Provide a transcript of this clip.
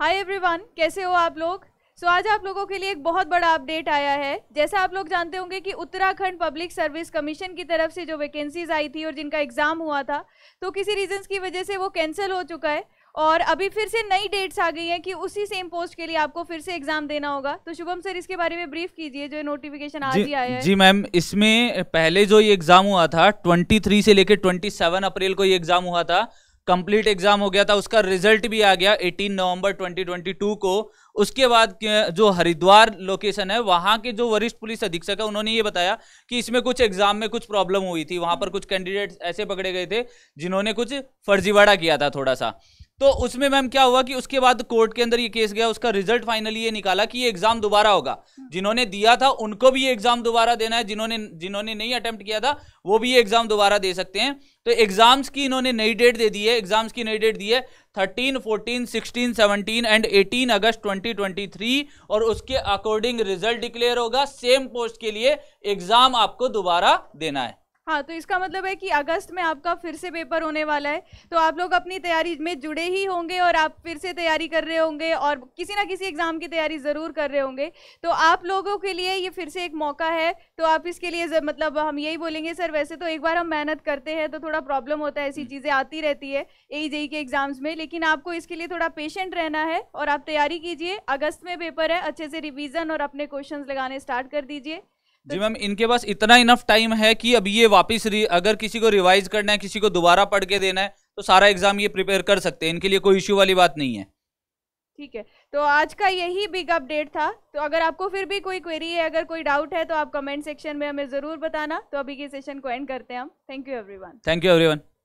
Hi everyone कैसे हो आप लोग सो so, आज आप लोगों के लिए एक बहुत बड़ा अपडेट आया है जैसा आप लोग जानते होंगे कि उत्तराखंड पब्लिक सर्विस कमीशन की तरफ से जो वैकेंसीज आई थी और जिनका एग्ज़ाम हुआ था तो किसी रीजंस की वजह से वो कैंसिल हो चुका है और अभी फिर से नई डेट्स आ गई हैं कि उसी सेम पोस्ट के लिए आपको फिर से एग्जाम देना होगा तो शुभम सर इसके बारे में ब्रीफ कीजिए जो नोटिफिकेशन आज ही आया है जी मैम इसमें पहले जो ये एग्जाम हुआ था 23 से लेकर 27 अप्रैल को ये एग्जाम हुआ था कंप्लीट एग्जाम हो गया था उसका रिजल्ट भी आ गया 18 नवंबर 2022 को उसके बाद जो हरिद्वार लोकेशन है वहाँ के जो वरिष्ठ पुलिस अधीक्षक है उन्होंने ये बताया कि इसमें कुछ एग्जाम में कुछ प्रॉब्लम हुई थी वहाँ पर कुछ कैंडिडेट ऐसे पकड़े गए थे जिन्होंने कुछ फर्जीवाड़ा किया था थोड़ा सा तो उसमें मैम क्या हुआ कि उसके बाद कोर्ट के अंदर ये केस गया उसका रिजल्ट फाइनली ये निकाला कि ये एग्जाम दोबारा होगा हम्म। जिन्होंने दिया था उनको भी ये एग्जाम दोबारा देना है जिन्होंने जिन्होंने नहीं अटेम्प्ट किया था वो भी ये एग्जाम दोबारा दे सकते हैं तो एग्जाम्स की इन्होंने नई डेट दे दी है एग्जाम्स की नई डेट दी है thirteen fourteen sixteen seventeen and eighteen अगस्त ट्वेंटी ट्वेंटी थ्री और उसके अकॉर्डिंग रिजल्ट डिक्लेयर होगा सेम पोस्ट के लिए एग्जाम आपको दोबारा देना है हाँ तो इसका मतलब है कि अगस्त में आपका फिर से पेपर होने वाला है तो आप लोग अपनी तैयारी में जुड़े ही होंगे और आप फिर से तैयारी कर रहे होंगे और किसी ना किसी एग्ज़ाम की तैयारी ज़रूर कर रहे होंगे तो आप लोगों के लिए ये फिर से एक मौका है तो आप इसके लिए मतलब हम यही बोलेंगे सर वैसे तो एक बार हम मेहनत करते हैं तो थोड़ा प्रॉब्लम होता है ऐसी हम्म। चीज़ें आती रहती है ए जेई e e के एग्ज़ाम्स में लेकिन आपको इसके लिए थोड़ा पेशेंट रहना है और आप तैयारी कीजिए अगस्त में पेपर है अच्छे से रिविज़न और अपने क्वेश्चन लगाने स्टार्ट कर दीजिए जी मैम इनके पास इतना इनफ टाइम है कि अभी ये वापस अगर किसी को रिवाइज करना है किसी को दोबारा पढ़ के देना है तो सारा एग्जाम ये प्रिपेयर कर सकते हैं इनके लिए कोई इश्यू वाली बात नहीं है ठीक है तो आज का यही बिग अपडेट था तो अगर आपको फिर भी कोई क्वेरी है अगर कोई डाउट है तो आप कमेंट सेक्शन में हमें ज़रूर बताना तो अभी के सेशन को एंड करते हैं हम thank you everyone thank you everyone